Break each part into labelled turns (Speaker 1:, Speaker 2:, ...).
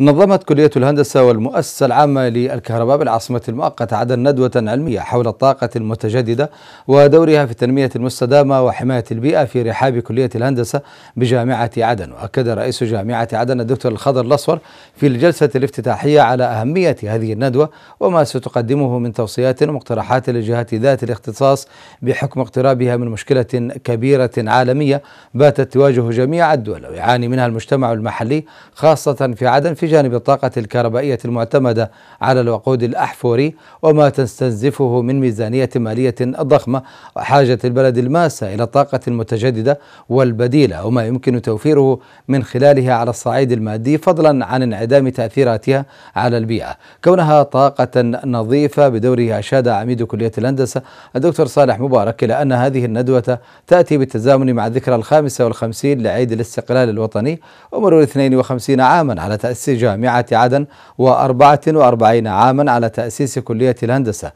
Speaker 1: نظمت كلية الهندسة والمؤسسة العامة للكهرباء بالعاصمة المؤقتة عدن ندوة علمية حول الطاقة المتجددة ودورها في التنمية المستدامة وحماية البيئة في رحاب كلية الهندسة بجامعة عدن وأكد رئيس جامعة عدن الدكتور الخضر الأصفر في الجلسة الافتتاحية على أهمية هذه الندوة وما ستقدمه من توصيات ومقترحات للجهات ذات الاختصاص بحكم اقترابها من مشكلة كبيرة عالمية باتت تواجه جميع الدول ويعاني منها المجتمع المحلي خاصة في عدن في في جانب الطاقة الكهربائية المعتمدة على الوقود الأحفوري وما تستنزفه من ميزانية مالية ضخمة وحاجة البلد الماسة إلى الطاقة المتجددة والبديلة وما يمكن توفيره من خلالها على الصعيد المادي فضلا عن انعدام تأثيراتها على البيئة كونها طاقة نظيفة بدوره أشاد عميد كلية الهندسة الدكتور صالح مبارك إلى أن هذه الندوة تأتي بالتزامن مع الذكرى الخامسة والخمسين لعيد الاستقلال الوطني ومرور 52 عاما على تأسيس جامعة عدن وأربعة وأربعين عاما على تأسيس كلية الهندسة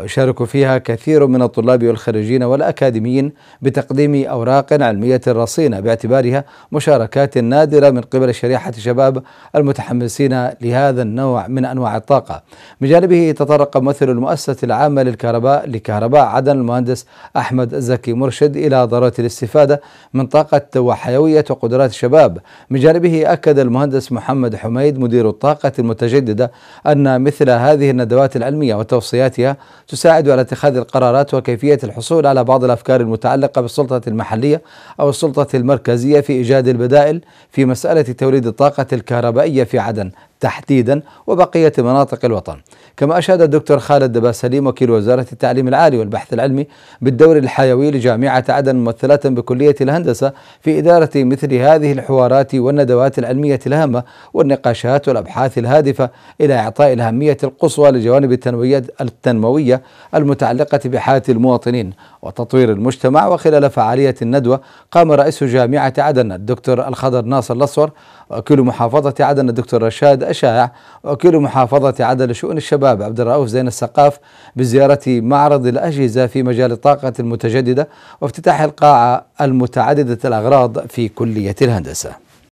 Speaker 1: ويشارك فيها كثير من الطلاب والخريجين والأكاديميين بتقديم أوراق علمية رصينة باعتبارها مشاركات نادرة من قبل شريحة شباب المتحمسين لهذا النوع من أنواع الطاقة من جانبه تطرق ممثل المؤسسة العامة للكهرباء لكهرباء عدن المهندس أحمد زكي مرشد إلى ضرورة الاستفادة من طاقة وحيوية وقدرات الشباب من جانبه أكد المهندس محمد حميد مدير الطاقة المتجددة أن مثل هذه الندوات العلمية وتوصياتها تساعد على اتخاذ القرارات وكيفية الحصول على بعض الأفكار المتعلقة بالسلطة المحلية أو السلطة المركزية في إيجاد البدائل في مسألة توليد الطاقة الكهربائية في عدن تحديدا وبقية مناطق الوطن كما أشاد الدكتور خالد دبا سليم وكيل وزارة التعليم العالي والبحث العلمي بالدور الحيوي لجامعة عدن ممثلة بكلية الهندسة في إدارة مثل هذه الحوارات والندوات العلمية الهامة والنقاشات والأبحاث الهادفة إلى إعطاء الأهمية القصوى لجوانب التنموية التنموية المتعلقة بحياة المواطنين وتطوير المجتمع وخلال فعالية الندوة قام رئيس جامعة عدن الدكتور الخضر ناصر الأصور وكل محافظة عدن الدكتور رشاد الأشاع وكيل محافظة عدن لشؤون الشباب عبد الرؤوف زين السقاف بزيارة معرض الأجهزة في مجال الطاقة المتجددة وافتتاح القاعة المتعددة الأغراض في كلية الهندسة